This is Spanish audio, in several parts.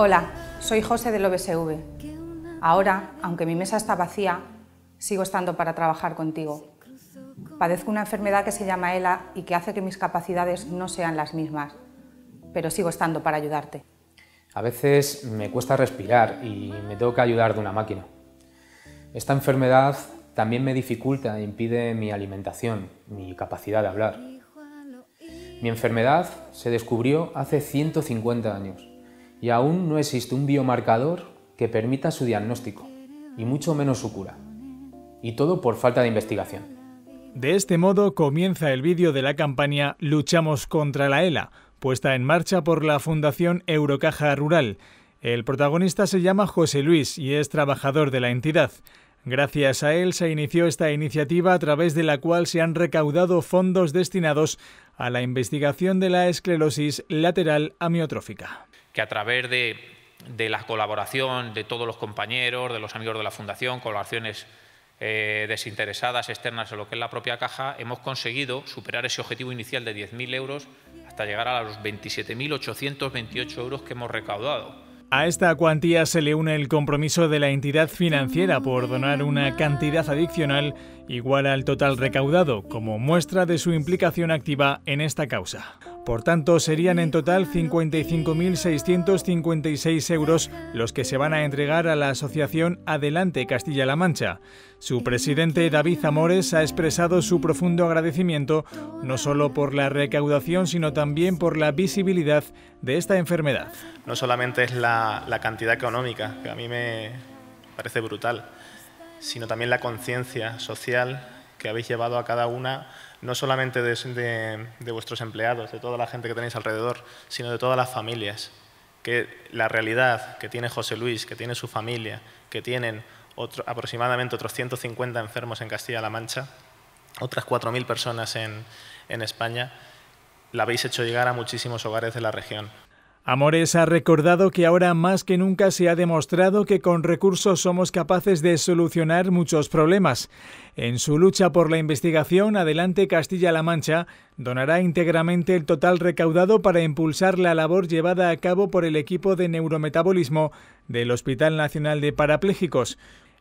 Hola, soy José del OBSV. Ahora, aunque mi mesa está vacía, sigo estando para trabajar contigo. Padezco una enfermedad que se llama ELA y que hace que mis capacidades no sean las mismas, pero sigo estando para ayudarte. A veces me cuesta respirar y me tengo que ayudar de una máquina. Esta enfermedad también me dificulta e impide mi alimentación, mi capacidad de hablar. Mi enfermedad se descubrió hace 150 años y aún no existe un biomarcador que permita su diagnóstico, y mucho menos su cura. Y todo por falta de investigación. De este modo comienza el vídeo de la campaña Luchamos contra la ELA, puesta en marcha por la Fundación Eurocaja Rural. El protagonista se llama José Luis y es trabajador de la entidad. Gracias a él se inició esta iniciativa a través de la cual se han recaudado fondos destinados a la investigación de la esclerosis lateral amiotrófica que a través de, la colaboración de todos los compañeros, de los amigos de la Fundación, colaboraciones eh, desinteresadas, externas a lo que es la propia caja, hemos conseguido superar ese objetivo inicial de 10.000 euros hasta llegar a los 27.828 euros que hemos recaudado. A esta cuantía se le une el compromiso de la entidad financiera por donar una cantidad adicional igual al total recaudado, como muestra de su implicación activa en esta causa. Por tanto, serían en total 55.656 euros los que se van a entregar a la Asociación Adelante Castilla-La Mancha. Su presidente David Amores ha expresado su profundo agradecimiento no solo por la recaudación, sino también por la visibilidad de esta enfermedad. No solamente es la, la cantidad económica, que a mí me parece brutal, sino también la conciencia social que habéis llevado a cada una no solamente de, vuestros empleados, de toda la gente que tenéis alrededor, sino de todas las familias. Que la realidad que tiene José Luis, que tiene su familia, que tienen aproximadamente otros 150 enfermos en Castilla-La Mancha, otras 4.000 personas en España, la habéis hecho llegar a muchísimos hogares de la región. Amores ha recordado que ahora más que nunca se ha demostrado que con recursos somos capaces de solucionar muchos problemas. En su lucha por la investigación, Adelante Castilla-La Mancha donará íntegramente el total recaudado para impulsar la labor llevada a cabo por el equipo de neurometabolismo del Hospital Nacional de Parapléjicos.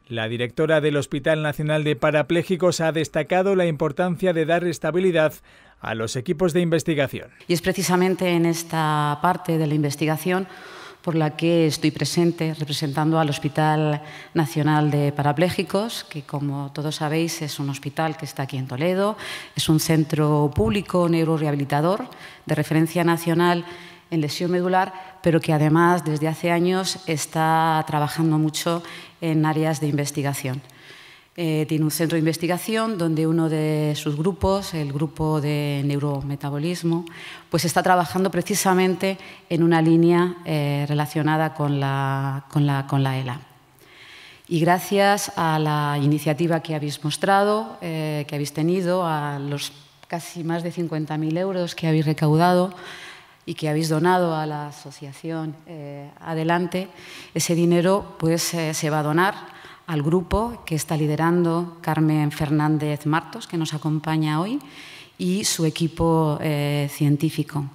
La directora del Hospital Nacional de Parapléjicos ha destacado la importancia de dar estabilidad a los equipos de investigación. Y es precisamente en esta parte de la investigación por la que estoy presente representando al Hospital Nacional de Parapléjicos, que como todos sabéis es un hospital que está aquí en Toledo, es un centro público neurorehabilitador de referencia nacional en lesión medular, pero que además desde hace años está trabajando mucho en áreas de investigación. Eh, tiene un centro de investigación donde uno de sus grupos, el grupo de neurometabolismo, pues está trabajando precisamente en una línea eh, relacionada con la, con, la, con la ELA. Y gracias a la iniciativa que habéis mostrado, eh, que habéis tenido, a los casi más de 50.000 euros que habéis recaudado, y que habéis donado a la asociación eh, Adelante, ese dinero pues, eh, se va a donar al grupo que está liderando Carmen Fernández Martos, que nos acompaña hoy, y su equipo eh, científico.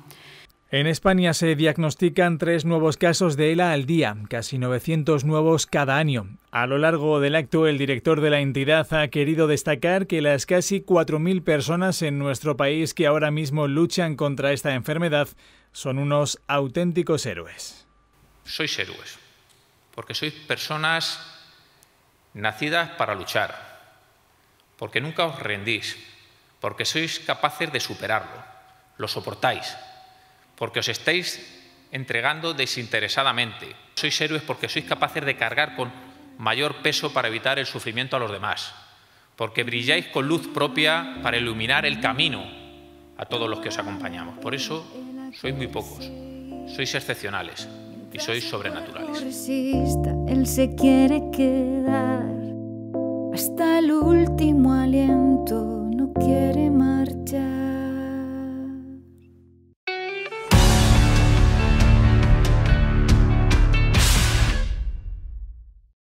En España se diagnostican tres nuevos casos de ELA al día, casi 900 nuevos cada año. A lo largo del acto, el director de la entidad ha querido destacar que las casi 4.000 personas en nuestro país que ahora mismo luchan contra esta enfermedad son unos auténticos héroes. Sois héroes, porque sois personas nacidas para luchar, porque nunca os rendís, porque sois capaces de superarlo, lo soportáis porque os estáis entregando desinteresadamente. Sois héroes porque sois capaces de cargar con mayor peso para evitar el sufrimiento a los demás, porque brilláis con luz propia para iluminar el camino a todos los que os acompañamos. Por eso sois muy pocos, sois excepcionales y sois sobrenaturales. Él se quiere quedar hasta el último aliento, no quiere